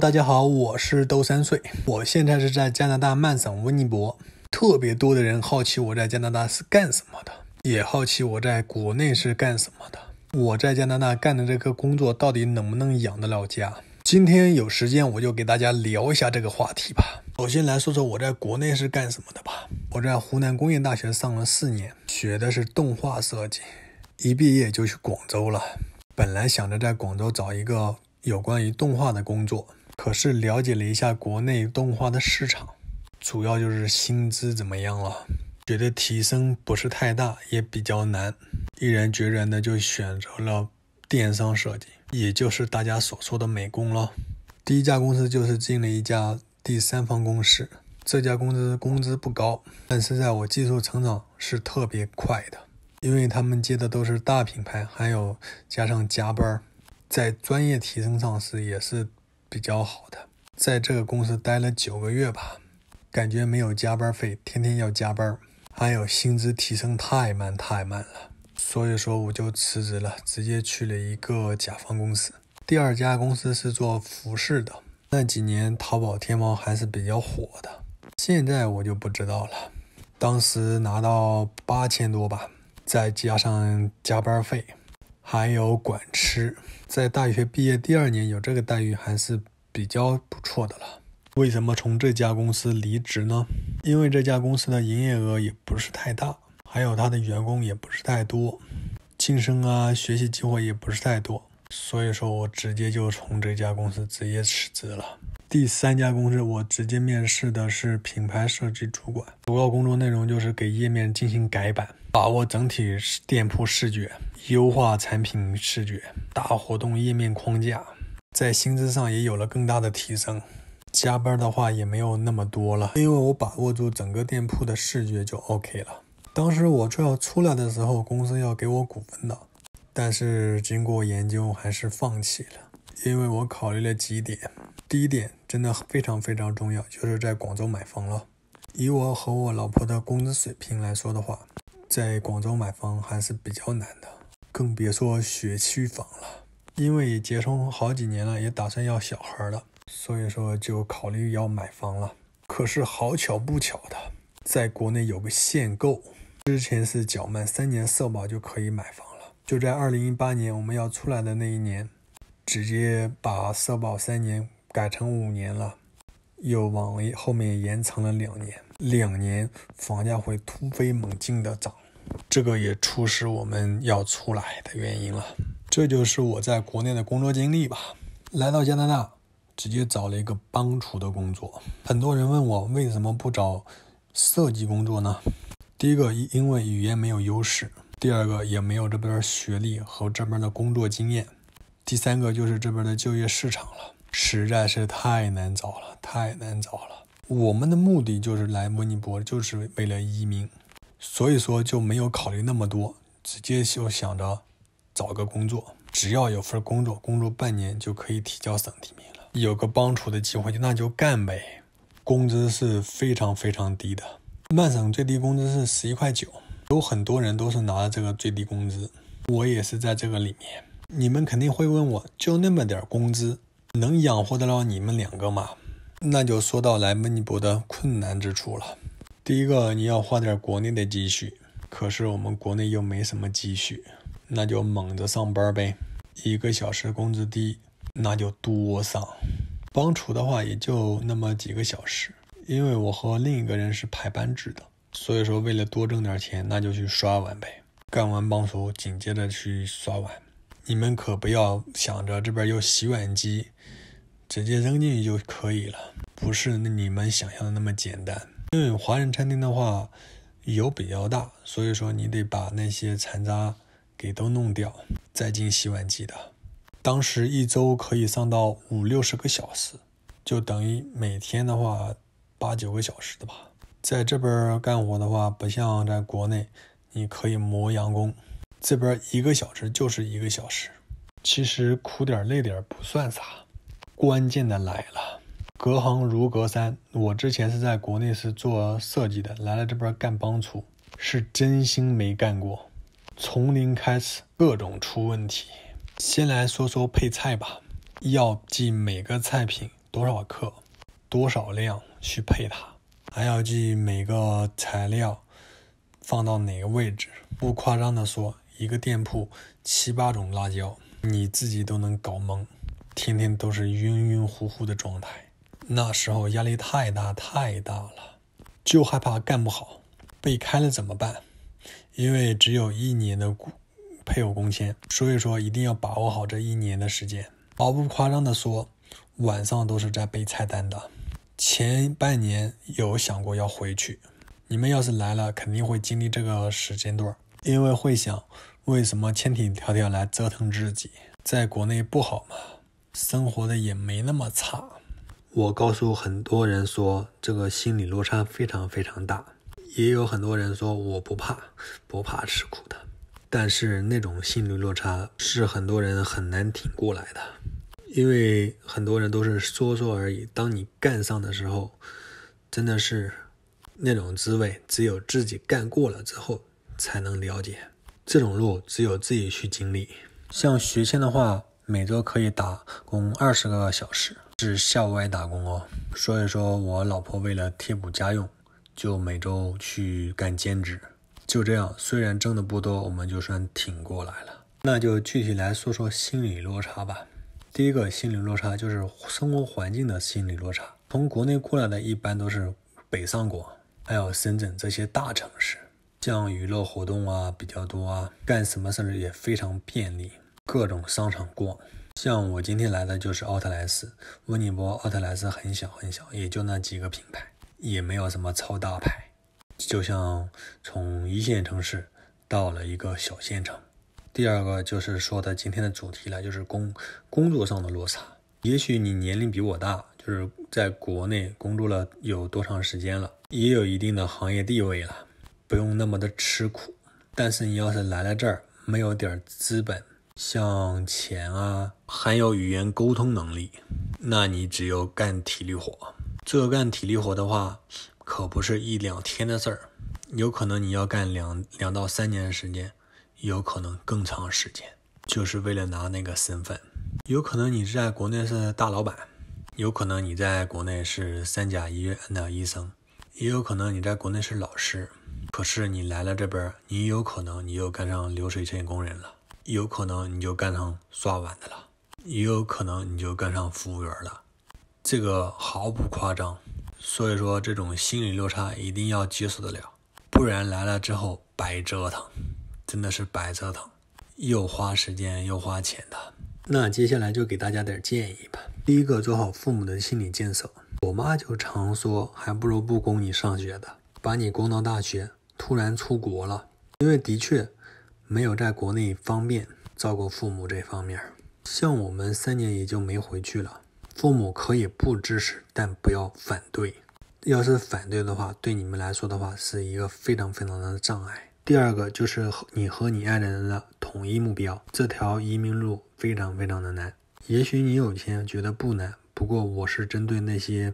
大家好，我是豆三岁，我现在是在加拿大曼省温尼伯。特别多的人好奇我在加拿大是干什么的，也好奇我在国内是干什么的。我在加拿大干的这个工作到底能不能养得了家？今天有时间我就给大家聊一下这个话题吧。首先来说说我在国内是干什么的吧。我在湖南工业大学上了四年，学的是动画设计，一毕业就去广州了。本来想着在广州找一个有关于动画的工作。可是了解了一下国内动画的市场，主要就是薪资怎么样了？觉得提升不是太大，也比较难，毅然决然的就选择了电商设计，也就是大家所说的美工咯。第一家公司就是进了一家第三方公司，这家公司工资不高，但是在我技术成长是特别快的，因为他们接的都是大品牌，还有加上加班，在专业提升上是也是。比较好的，在这个公司待了九个月吧，感觉没有加班费，天天要加班，还有薪资提升太慢太慢了，所以说我就辞职了，直接去了一个甲方公司。第二家公司是做服饰的，那几年淘宝天猫还是比较火的，现在我就不知道了。当时拿到八千多吧，再加上加班费。还有管吃，在大学毕业第二年有这个待遇还是比较不错的了。为什么从这家公司离职呢？因为这家公司的营业额也不是太大，还有他的员工也不是太多，晋升啊、学习机会也不是太多，所以说我直接就从这家公司直接辞职了。第三家公司，我直接面试的是品牌设计主管，主要工作内容就是给页面进行改版，把握整体店铺视觉，优化产品视觉，大活动页面框架。在薪资上也有了更大的提升，加班的话也没有那么多了，因为我把握住整个店铺的视觉就 OK 了。当时我最要出来的时候，公司要给我股份的，但是经过研究还是放弃了，因为我考虑了几点。第一点真的非常非常重要，就是在广州买房了。以我和我老婆的工资水平来说的话，在广州买房还是比较难的，更别说学区房了。因为结婚好几年了，也打算要小孩了，所以说就考虑要买房了。可是好巧不巧的，在国内有个限购，之前是缴满三年社保就可以买房了。就在2018年我们要出来的那一年，直接把社保三年。改成五年了，又往后面延长了两年，两年房价会突飞猛进的涨，这个也促使我们要出来的原因了。这就是我在国内的工作经历吧。来到加拿大，直接找了一个帮厨的工作。很多人问我为什么不找设计工作呢？第一个，因为语言没有优势；第二个，也没有这边学历和这边的工作经验；第三个，就是这边的就业市场了。实在是太难找了，太难找了。我们的目的就是来墨尼博，就是为了移民，所以说就没有考虑那么多，直接就想着找个工作，只要有份工作，工作半年就可以提交省提名了。有个帮厨的机会，那就干呗。工资是非常非常低的，曼省最低工资是十一块九，有很多人都是拿这个最低工资，我也是在这个里面。你们肯定会问我，就那么点工资？能养活得了你们两个吗？那就说到来温博的困难之处了。第一个，你要花点国内的积蓄，可是我们国内又没什么积蓄，那就猛着上班呗。一个小时工资低，那就多上。帮厨的话也就那么几个小时，因为我和另一个人是排班制的，所以说为了多挣点钱，那就去刷碗呗。干完帮厨，紧接着去刷碗。你们可不要想着这边有洗碗机，直接扔进去就可以了，不是你们想象的那么简单。因为华人餐厅的话油比较大，所以说你得把那些残渣给都弄掉，再进洗碗机的。当时一周可以上到五六十个小时，就等于每天的话八九个小时的吧。在这边干活的话，不像在国内，你可以磨洋工。这边一个小时就是一个小时，其实苦点累点不算啥，关键的来了，隔行如隔山。我之前是在国内是做设计的，来了这边干帮厨，是真心没干过，从零开始各种出问题。先来说说配菜吧，要记每个菜品多少克，多少量去配它，还要记每个材料放到哪个位置。不夸张的说。一个店铺七八种辣椒，你自己都能搞懵，天天都是晕晕乎乎的状态。那时候压力太大太大了，就害怕干不好，被开了怎么办？因为只有一年的配偶工钱，所以说一定要把握好这一年的时间。毫不夸张的说，晚上都是在背菜单的。前半年有想过要回去，你们要是来了，肯定会经历这个时间段，因为会想。为什么千条条来折腾自己？在国内不好吗？生活的也没那么差。我告诉很多人说，这个心理落差非常非常大。也有很多人说我不怕，不怕吃苦的。但是那种心理落差是很多人很难挺过来的，因为很多人都是说说而已。当你干上的时候，真的是那种滋味，只有自己干过了之后才能了解。这种路只有自己去经历。像学签的话，每周可以打工二十个小时，是校外打工哦。所以说我老婆为了贴补家用，就每周去干兼职。就这样，虽然挣的不多，我们就算挺过来了。那就具体来说说心理落差吧。第一个心理落差就是生活环境的心理落差。从国内过来的一般都是北上广还有深圳这些大城市。像娱乐活动啊比较多啊，干什么甚至也非常便利。各种商场逛，像我今天来的就是奥特莱斯，温尼伯奥特莱斯很小很小，也就那几个品牌，也没有什么超大牌。就像从一线城市到了一个小县城。第二个就是说，的今天的主题了，就是工工作上的落差。也许你年龄比我大，就是在国内工作了有多长时间了，也有一定的行业地位了。不用那么的吃苦，但是你要是来了这儿，没有点资本，像钱啊，还有语言沟通能力，那你只有干体力活。这个干体力活的话，可不是一两天的事儿，有可能你要干两两到三年的时间，有可能更长时间，就是为了拿那个身份。有可能你在国内是大老板，有可能你在国内是三甲医院的医生，也有可能你在国内是老师。可是你来了这边，你有可能你就干上流水线工人了，有可能你就干上刷碗的了，也有可能你就干上服务员了，这个毫不夸张。所以说，这种心理落差一定要接受得了，不然来了之后白折腾，真的是白折腾，又花时间又花钱的。那接下来就给大家点建议吧。第一个，做好父母的心理建设。我妈就常说，还不如不供你上学的。把你供到大学，突然出国了，因为的确没有在国内方便照顾父母这方面。像我们三年也就没回去了。父母可以不支持，但不要反对。要是反对的话，对你们来说的话，是一个非常非常的障碍。第二个就是你和你爱的人的统一目标。这条移民路非常非常的难。也许你有钱觉得不难，不过我是针对那些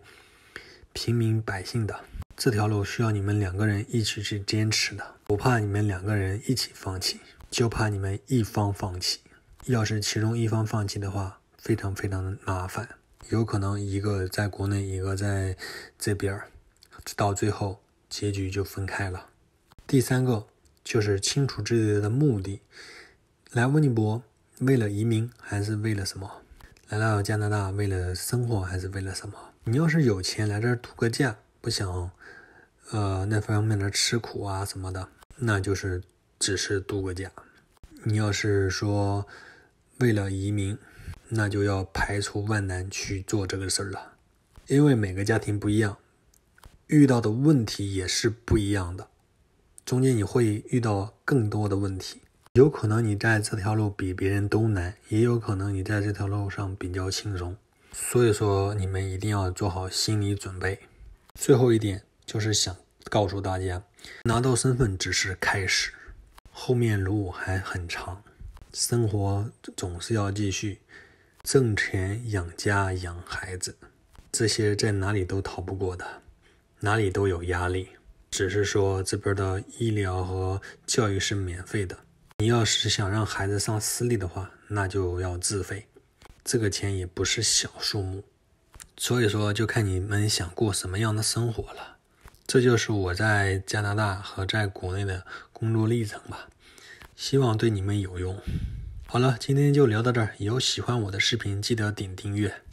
平民百姓的。这条路需要你们两个人一起去坚持的，不怕你们两个人一起放弃，就怕你们一方放弃。要是其中一方放弃的话，非常非常的麻烦，有可能一个在国内，一个在这边儿，到最后结局就分开了。第三个就是清楚自己的目的，来温尼伯为了移民还是为了什么？来到加拿大为了生活还是为了什么？你要是有钱来这儿度个假，不想，呃，那方面的吃苦啊什么的，那就是只是度个假。你要是说为了移民，那就要排除万难去做这个事儿了。因为每个家庭不一样，遇到的问题也是不一样的，中间你会遇到更多的问题。有可能你在这条路比别人都难，也有可能你在这条路上比较轻松。所以说，你们一定要做好心理准备。最后一点就是想告诉大家，拿到身份只是开始，后面路还很长，生活总是要继续，挣钱养家养孩子，这些在哪里都逃不过的，哪里都有压力。只是说这边的医疗和教育是免费的，你要是想让孩子上私立的话，那就要自费，这个钱也不是小数目。所以说，就看你们想过什么样的生活了。这就是我在加拿大和在国内的工作历程吧，希望对你们有用。好了，今天就聊到这儿，有喜欢我的视频记得点订阅。